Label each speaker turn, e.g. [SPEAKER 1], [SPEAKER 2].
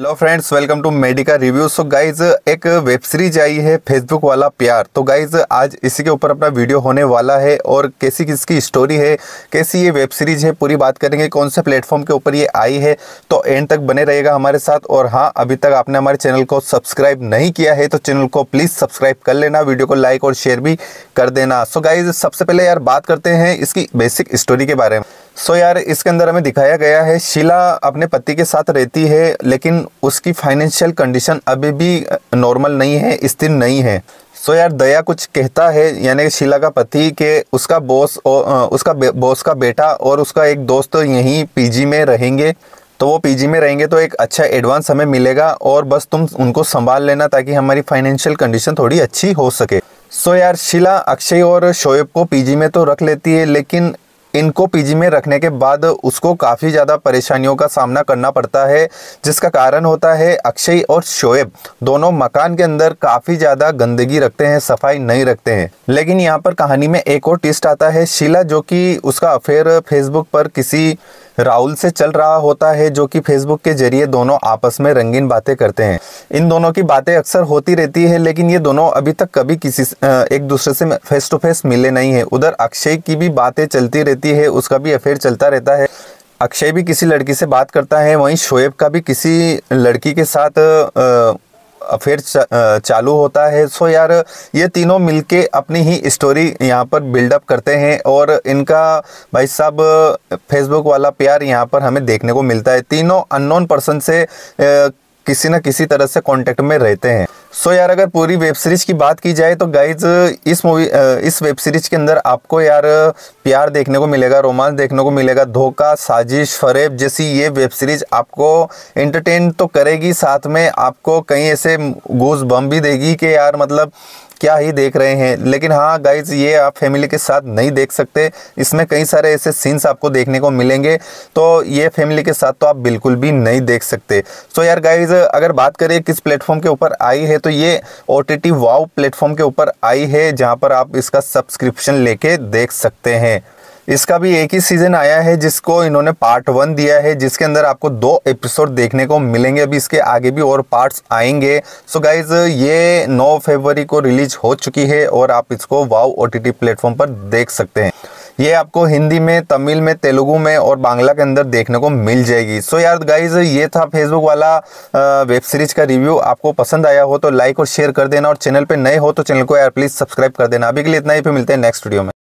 [SPEAKER 1] hello friends welcome to Medica review so guys एक web series आई है Facebook वाला प्यार तो गाइज आज इसी के ऊपर अपना वीडियो होने वाला है और कैसी किसकी स्टोरी है कैसी ये वेब सीरीज है पूरी बात करेंगे कौन से प्लेटफॉर्म के ऊपर ये आई है तो एंड तक बने रहेगा हमारे साथ और हाँ अभी तक आपने हमारे चैनल को सब्सक्राइब नहीं किया है तो चैनल को प्लीज़ सब्सक्राइब कर लेना वीडियो को लाइक और शेयर भी कर देना सो so गाइज सबसे पहले यार बात करते हैं इसकी बेसिक स्टोरी के बारे में सो so यार इसके अंदर हमें दिखाया गया है शिला अपने पति के साथ रहती है लेकिन उसकी फाइनेंशियल कंडीशन अभी भी नॉर्मल नहीं है स्थिर नहीं है सो so यार दया कुछ कहता है यानी शिला का पति के उसका बॉस और उसका बॉस का बेटा और उसका एक दोस्त यहीं पीजी में रहेंगे तो वो पीजी में रहेंगे तो एक अच्छा एडवांस हमें मिलेगा और बस तुम उनको संभाल लेना ताकि हमारी फाइनेंशियल कंडीशन थोड़ी अच्छी हो सके सो so यार शिला अक्षय और शोएब को पीजी में तो रख लेती है लेकिन इनको पीजी में रखने के बाद उसको काफ़ी ज़्यादा परेशानियों का सामना करना पड़ता है जिसका कारण होता है अक्षय और शोएब दोनों मकान के अंदर काफ़ी ज़्यादा गंदगी रखते हैं सफाई नहीं रखते हैं लेकिन यहाँ पर कहानी में एक और ट्विस्ट आता है शीला जो कि उसका अफेयर फेसबुक पर किसी राहुल से चल रहा होता है जो कि फेसबुक के जरिए दोनों आपस में रंगीन बातें करते हैं इन दोनों की बातें अक्सर होती रहती है लेकिन ये दोनों अभी तक कभी किसी एक दूसरे से फेस टू फेस मिले नहीं है उधर अक्षय की भी बातें चलती रहती है उसका भी अफेयर चलता रहता है अक्षय भी किसी लड़की से बात करता है वहीं शोएब का भी किसी लड़की के साथ अफेयर चालू होता है सो यार ये तीनों मिलके अपनी ही स्टोरी यहाँ पर बिल्डअप करते हैं और इनका भाई साहब फेसबुक वाला प्यार यहाँ पर हमें देखने को मिलता है तीनों अननोन पर्सन से किसी ना किसी तरह से कांटेक्ट में रहते हैं सो so यार अगर पूरी वेब सीरीज़ की बात की जाए तो गाइज इस मूवी इस वेब सीरीज़ के अंदर आपको यार प्यार देखने को मिलेगा रोमांस देखने को मिलेगा धोखा साजिश फरेब जैसी ये वेब सीरीज़ आपको एंटरटेन तो करेगी साथ में आपको कहीं ऐसे गोज बम भी देगी कि यार मतलब क्या ही देख रहे हैं लेकिन हाँ गाइज ये आप फैमिली के साथ नहीं देख सकते इसमें कई सारे ऐसे सीन्स आपको देखने को मिलेंगे तो ये फैमिली के साथ तो आप बिल्कुल भी नहीं देख सकते सो यार गाइज अगर बात करें किस प्लेटफॉर्म के ऊपर आई है तो ये O T T Wow platform के ऊपर आई है जहाँ पर आप इसका सब्सक्रिप्शन लेके देख सकते हैं इसका भी एक ही सीजन आया है जिसको इन्होंने पार्ट वन दिया है जिसके अंदर आपको दो एपिसोड देखने को मिलेंगे अभी इसके आगे भी और पार्ट्स आएंगे सो so गाइज ये 9 फरवरी को रिलीज हो चुकी है और आप इसको Wow O T T platform पर देख सकते हैं ये आपको हिंदी में तमिल में तेलुगू में और बांग्ला के अंदर देखने को मिल जाएगी सो so यार गाइज ये था फेसबुक वाला वेब सीरीज का रिव्यू आपको पसंद आया हो तो लाइक और शेयर कर देना और चैनल पर नए हो तो चैनल को यार प्लीज़ सब्सक्राइब कर देना अभी के लिए इतना ही फिर मिलते हैं नेक्स्ट वीडियो में